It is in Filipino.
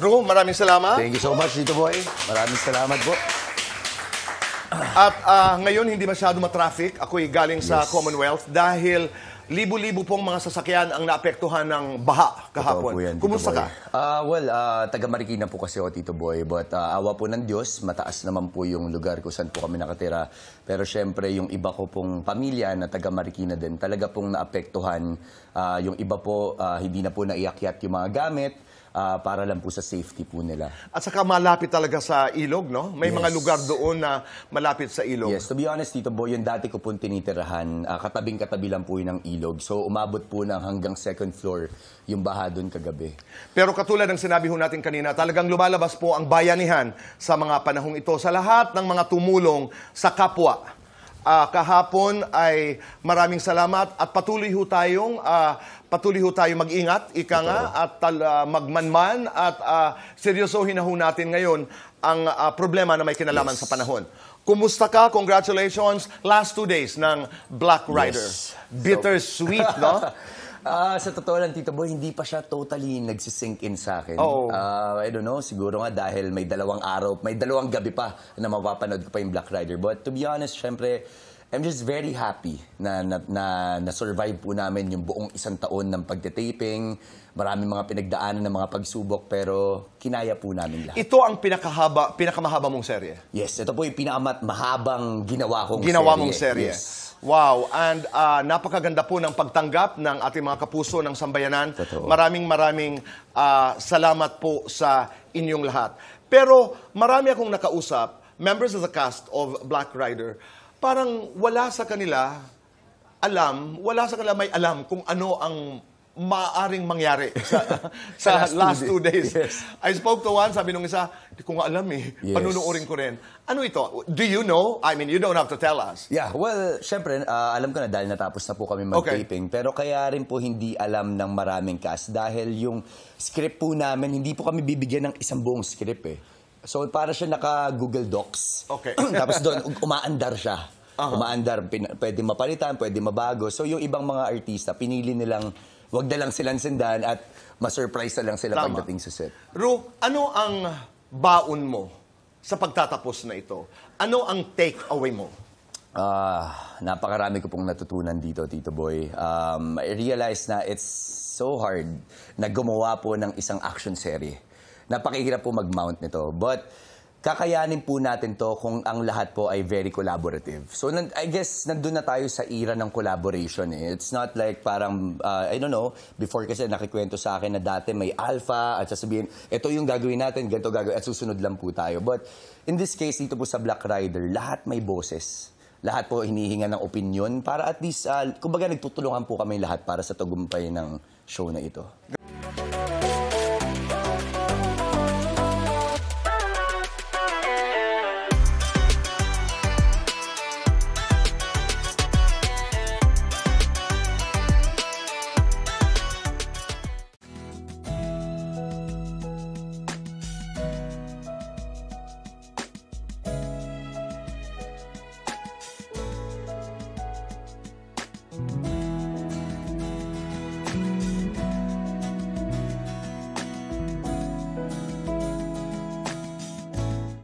Ru, maraming salamat. Thank you so much, Tito Boy. Maraming salamat po. At uh, ngayon, hindi masyado ma-traffic. Ako'y galing sa yes. Commonwealth dahil libo-libo pong mga sasakyan ang naapektuhan ng baha kahapon. Yan, Kumusta ka? Uh, well, uh, ah, taga Marikina po kasi ako, Tito Boy. But uh, awa po ng Diyos, mataas naman po yung lugar kung saan po kami nakatira. Pero syempre, yung iba ko pong pamilya na taga Marikina din, talaga pong naapektuhan. Uh, yung iba po, uh, hindi na po naiakyat yung mga gamit uh, para lang po sa safety po nila. At saka malapit talaga sa ilog, no? May yes. mga lugar doon na malapit sa ilog. Yes, to be honest, Tito Boy, yung dati ko po tinitirahan, uh, ah, katabing-katabi lang po yun ng ilog. So umabot po ng hanggang second floor yung baha doon kagabi. Pero katulad ng sinabi ho natin kanina, talagang lumalabas po ang bayanihan sa mga panahong ito sa lahat ng mga tumulong sa kapwa Uh, kahapon ay maraming salamat at patuloy ho tayong uh, patuloy ho tayong mag-ingat, ika nga, at uh, magmanman at uh, seryosohin na ho natin ngayon ang uh, problema na may kinalaman yes. sa panahon. Kumusta ka? Congratulations. Last two days ng Black Rider. Yes. Bittersweet, so... no? Ah, sa totoo lang, Tito Boy, hindi pa siya totally nagsisink in sa akin. Oo. Ah, I don't know, siguro nga dahil may dalawang araw, may dalawang gabi pa na mapapanood ko pa yung Black Rider. But to be honest, syempre, I'm just very happy na, na, na, na survive po namin yung buong isang taon ng pagte-taping. Maraming mga pinagdaanan ng mga pagsubok, pero kinaya po namin lahat. Ito ang pinakahaba, pinakamahaba mong serye. Yes, ito po yung pinakamat mahabang ginawa kong Ginawa serye. mong serye. Yes. Wow, and uh, napakaganda po ng pagtanggap ng ating mga kapuso ng sambayanan. Totoo. Maraming maraming uh, salamat po sa inyong lahat. Pero marami akong nakausap, members of the cast of Black Rider, parang wala sa kanila alam, wala sa kanila may alam kung ano ang maaring mangyari sa, sa last, last two days. Yes. I spoke to one, sabi nung isa, hindi ko nga alam eh, yes. panunuorin ko rin. Ano ito? Do you know? I mean, you don't have to tell us. Yeah, well, syempre, uh, alam ko na dahil natapos na po kami mag-taping. Okay. Pero kaya rin po hindi alam ng maraming cast dahil yung script po namin, hindi po kami bibigyan ng isang buong script eh. So, para siya naka-Google Docs. Okay. Tapos doon, um, umaandar siya. Uh-huh. Umaandar, pwede mapalitan, pwede mabago. So, yung ibang mga artista, pinili nilang wag na lang silang sindahan at ma-surprise na lang sila Tama. pagdating sa set. Ru, ano ang baon mo sa pagtatapos na ito? Ano ang take-away mo? Ah, napakarami ko pong natutunan dito, Tito Boy. Um, I realize na it's so hard na gumawa po ng isang action series. Napakihirap po mag-mount nito. But kakayanin po natin to kung ang lahat po ay very collaborative. So I guess nandun na tayo sa era ng collaboration eh. It's not like parang, uh, I don't know, before kasi nakikwento sa akin na dati may alpha at sasabihin, ito yung gagawin natin, ganito gagawin, at susunod lang po tayo. But in this case, dito po sa Black Rider, lahat may boses. Lahat po hinihinga ng opinion para at least, uh, kumbaga nagtutulungan po kami lahat para sa tagumpay ng show na ito.